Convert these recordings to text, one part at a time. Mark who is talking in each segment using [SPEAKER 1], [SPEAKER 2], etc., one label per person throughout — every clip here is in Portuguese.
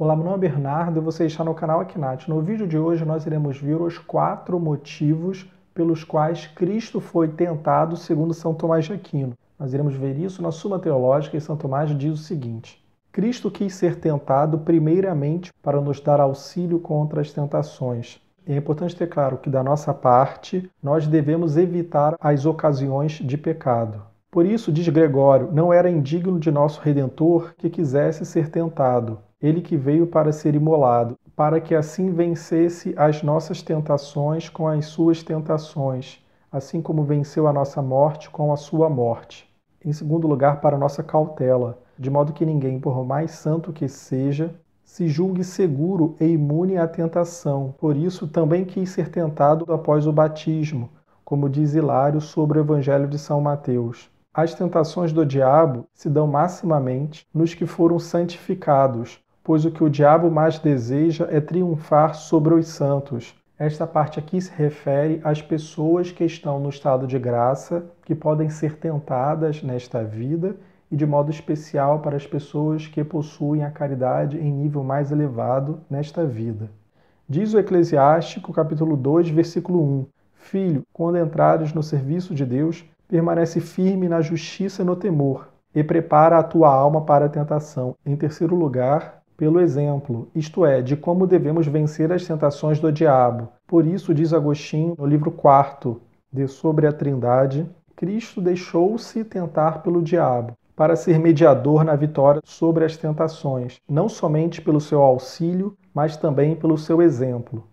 [SPEAKER 1] Olá, meu nome é Bernardo e você está no canal Aknat. No vídeo de hoje nós iremos ver os quatro motivos pelos quais Cristo foi tentado segundo São Tomás de Aquino. Nós iremos ver isso na Suma Teológica e São Tomás diz o seguinte. Cristo quis ser tentado primeiramente para nos dar auxílio contra as tentações. E é importante ter claro que, da nossa parte, nós devemos evitar as ocasiões de pecado. Por isso, diz Gregório, não era indigno de nosso Redentor que quisesse ser tentado, ele que veio para ser imolado, para que assim vencesse as nossas tentações com as suas tentações, assim como venceu a nossa morte com a sua morte. Em segundo lugar, para nossa cautela, de modo que ninguém, por mais santo que seja, se julgue seguro e imune à tentação. Por isso também quis ser tentado após o batismo, como diz Hilário sobre o Evangelho de São Mateus. As tentações do diabo se dão maximamente nos que foram santificados, pois o que o diabo mais deseja é triunfar sobre os santos. Esta parte aqui se refere às pessoas que estão no estado de graça, que podem ser tentadas nesta vida, e de modo especial para as pessoas que possuem a caridade em nível mais elevado nesta vida. Diz o Eclesiástico, capítulo 2, versículo 1: Filho, quando entrares no serviço de Deus, permanece firme na justiça e no temor, e prepara a tua alma para a tentação. Em terceiro lugar, pelo exemplo, isto é, de como devemos vencer as tentações do diabo. Por isso, diz Agostinho no livro 4 de Sobre a Trindade, Cristo deixou-se tentar pelo diabo para ser mediador na vitória sobre as tentações, não somente pelo seu auxílio, mas também pelo seu exemplo.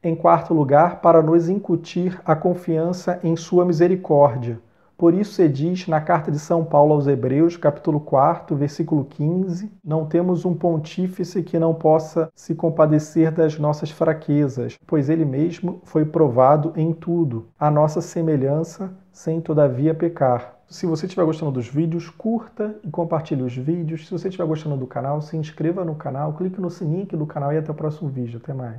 [SPEAKER 1] Em quarto lugar, para nos incutir a confiança em sua misericórdia, por isso se diz na carta de São Paulo aos Hebreus, capítulo 4, versículo 15: Não temos um pontífice que não possa se compadecer das nossas fraquezas, pois ele mesmo foi provado em tudo, a nossa semelhança, sem todavia pecar. Se você estiver gostando dos vídeos, curta e compartilhe os vídeos. Se você estiver gostando do canal, se inscreva no canal, clique no sininho do canal e até o próximo vídeo. Até mais.